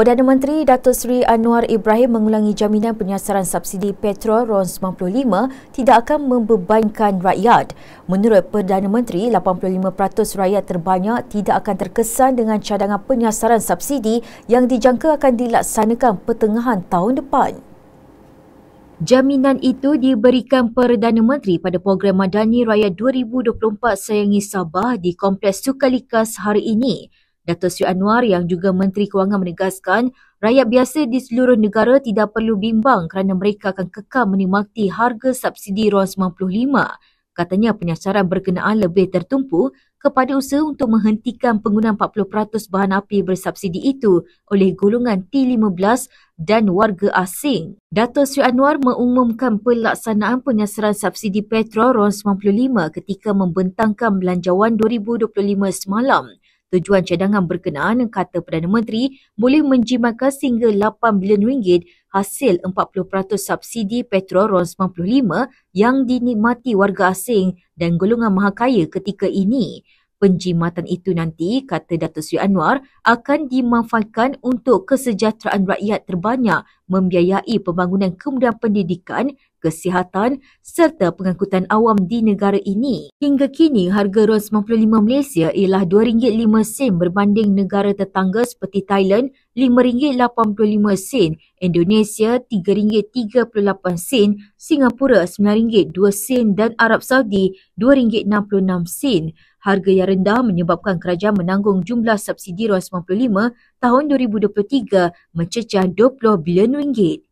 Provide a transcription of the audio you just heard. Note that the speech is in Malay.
Perdana Menteri Datuk Seri Anwar Ibrahim mengulangi jaminan penyasaran subsidi petrol RON95 tidak akan membebankan rakyat. Menurut Perdana Menteri, 85% rakyat terbanyak tidak akan terkesan dengan cadangan penyasaran subsidi yang dijangka akan dilaksanakan pertengahan tahun depan. Jaminan itu diberikan Perdana Menteri pada program Madani Raya 2024 Sayangi Sabah di Kompleks Sukalikas hari ini. Dato Sri Anwar yang juga Menteri Kewangan menegaskan rakyat biasa di seluruh negara tidak perlu bimbang kerana mereka akan kekal menikmati harga subsidi RON95. Katanya penyasaran berkenaan lebih tertumpu kepada usaha untuk menghentikan penggunaan 40% bahan api bersubsidi itu oleh golongan T15 dan warga asing. Dato Sri Anwar mengumumkan pelaksanaan penyasaran subsidi petrol RON95 ketika membentangkan belanjawan 2025 semalam tujuan cadangan berkenaan kata Perdana Menteri boleh menjimatkan sehingga 8 bilion ringgit hasil 40% subsidi petrol RON 95 yang dinikmati warga asing dan golongan maha kaya ketika ini. Penjimatan itu nanti, kata Datuk Sri Anwar, akan dimanfaatkan untuk kesejahteraan rakyat terbanyak membiayai pembangunan kemudahan pendidikan, kesihatan serta pengangkutan awam di negara ini. Hingga kini, harga RON95 Malaysia ialah RM2.05 sen berbanding negara tetangga seperti Thailand RM5.85 sen, Indonesia RM3.38 sen, Singapura RM9.2 sen dan Arab Saudi RM2.66 sen. Harga yang rendah menyebabkan kerajaan menanggung jumlah subsidi RON95 tahun 2023 mencecah 20 bilion ringgit.